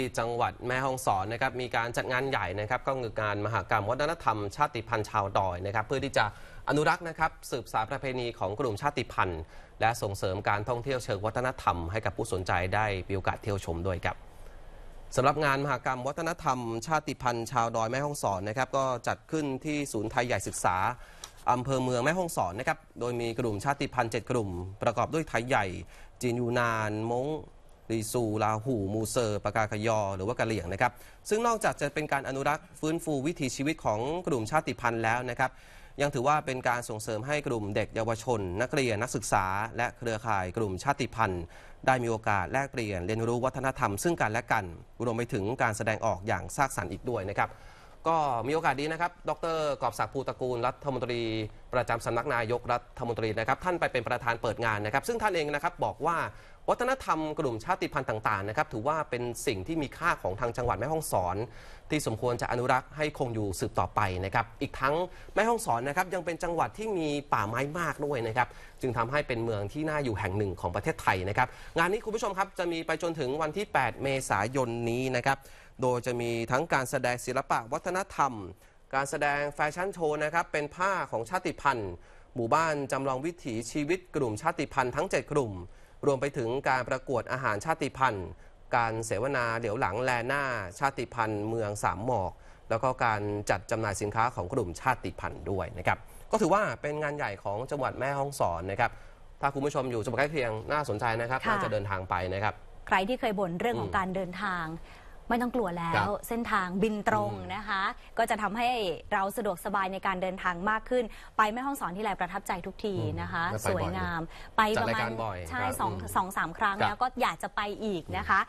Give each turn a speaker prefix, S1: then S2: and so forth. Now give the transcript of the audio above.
S1: ที่จังหวัดแม่ฮ่องสอนนะครับมีการจัดงานใหญ่นะครับก็คืองานมหกรรมวัฒนธรรม ชาติพันธุ์ชาวดอยนะครับเพื่อที่จะอนุรักษ์นะครับสืบสานประเพณีของกลุ่มชาติพันธุ์ และส่งเสริมการท่องเที่ยวเชิงวัฒนธรรมให้กับผู้สนใจได้มีโอกาสเที่ยวชมด้วยครับสำหรับงานมหกรรมวัฒนธรรม ชาติพันธุ์ชาวดอยแม่ฮ่องสอนนะครับก็จัดขึ้นที่ศูนย์ไทยใหญ่ศึกษาอำเภอเมืองแม่ฮ่องสอนนะครับโดยมีกลุ่มชาติพันธุ์7กลุ่มประกอบด้วยไทยใหญ่จีนยูนานมง้งลีซูลาหูมูเซอร์ปากาคยอหรือว่ากะเหลี่ยงนะครับ ซึ่งนอกจาก จะเป็นการอนุรักษ์ฟื้นฟูวิถีชีวิตของกลุ่มชาติพันธุ์แล้วนะครับยังถือว่าเป็นการส่งเสริมให้กลุ่มเด็กเยาวชน นักเรียนนักศึกษา และเครือข่ายกลุ่มชาติพันธุ์ ได้มีโอกาสแลกเปลี่ยน เรียนรู้วัฒนธรรม ซึ่งกันและกันรวมไปถึงการแสดงออกอย่างสร้างสรรค์อีกด้วยนะครับก็มีโอกาสดีนะครับ ดร กอบศักดิ์ภูตระกูลรัฐมนตรี ประจำสำนักนายกรัฐมนตรีนะครับท่านไปเป็นประธานเปิดงานนะครับ ซึ่งท่านเองนะครับบอกว่าวัฒนธรรม กลุ่มชาติพันธุ์ต่างๆนะครับถือว่าเป็นสิ่งที่มีค่าของทางจังหวัดแม่ฮ่องสอน ที่สมควรจะอนุรักษ์ให้คงอยู่สืบต่อไปนะครับอีกทั้งแม่ฮ่องสอนนะครับยังเป็นจังหวัดที่มีป่าไม้มากด้วยนะครับจึงทำให้เป็นเมืองที่น่าอยู่แห่งหนึ่งของประเทศไทยนะครับงานนี้คุณผู้ชมครับจะมีไปจนถึงวันที่ 8 เมษายนนี้นะครับโดยจะมีทั้งการแสดงศิลปะวัฒนธรรม การแสดงแฟชั่นโชว์นะครับเป็นผ้าของชาติพันธุ์ หมู่บ้านจำลองวิถีชีวิตกลุ่ม ชาติพันธุ์ทั้ง 7 กลุ่มรวมไปถึงการประกวดอาหารชาติพันธุ์ การเสวนาเหลียวหลังแลหน้าชาติพันธุ์เมืองสามหมอก แล้วก็การจัดจำหน่ายสินค้าของกลุ่มชาติพันธุ์ด้วยนะครับก็ถือว่าเป็นงานใหญ่ของจังหวัดแม่ฮ่องสอนนะครับ ถ้าคุณผู้ชมอยู่จังหวัดใกล้เคียงน่าสนใจนะครับน่าจะเดินทางไปนะครับ
S2: ใครที่เคยบ่นเรื่องของการเดินทางไม่ต้องกลัวแล้วเส้นทางบินตรงนะคะ ก็จะทำให้เราสะดวกสบายในการเดินทางมากขึ้น ไปแม่ห้องสอนที่ไลประทับใจทุกทีนะคะ สวยงาม ไปประมาณใช่สองสองสามครั้งแล้วก็อยากจะไปอีกนะคะ